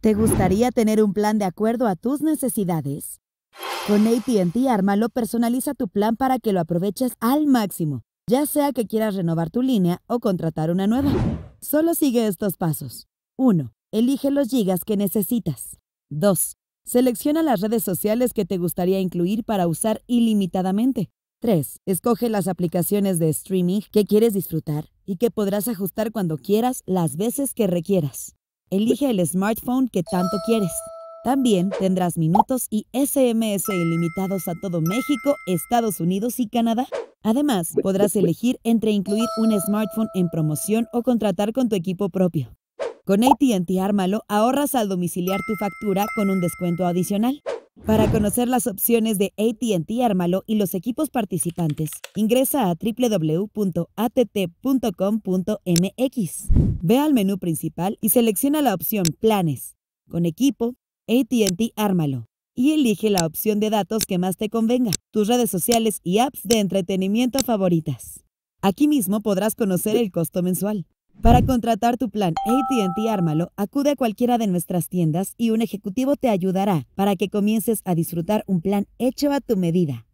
¿Te gustaría tener un plan de acuerdo a tus necesidades? Con ATT Armalo personaliza tu plan para que lo aproveches al máximo, ya sea que quieras renovar tu línea o contratar una nueva. Solo sigue estos pasos. 1. Elige los gigas que necesitas. 2. Selecciona las redes sociales que te gustaría incluir para usar ilimitadamente. 3. Escoge las aplicaciones de streaming que quieres disfrutar y que podrás ajustar cuando quieras las veces que requieras. Elige el smartphone que tanto quieres. También tendrás minutos y SMS ilimitados a todo México, Estados Unidos y Canadá. Además, podrás elegir entre incluir un smartphone en promoción o contratar con tu equipo propio. Con ATT Ármalo ahorras al domiciliar tu factura con un descuento adicional. Para conocer las opciones de ATT Armalo y los equipos participantes, ingresa a www.att.com.mx. Ve al menú principal y selecciona la opción Planes, con equipo, ATT Ármalo, y elige la opción de datos que más te convenga, tus redes sociales y apps de entretenimiento favoritas. Aquí mismo podrás conocer el costo mensual, para contratar tu plan ATT Ármalo, acude a cualquiera de nuestras tiendas y un ejecutivo te ayudará para que comiences a disfrutar un plan hecho a tu medida.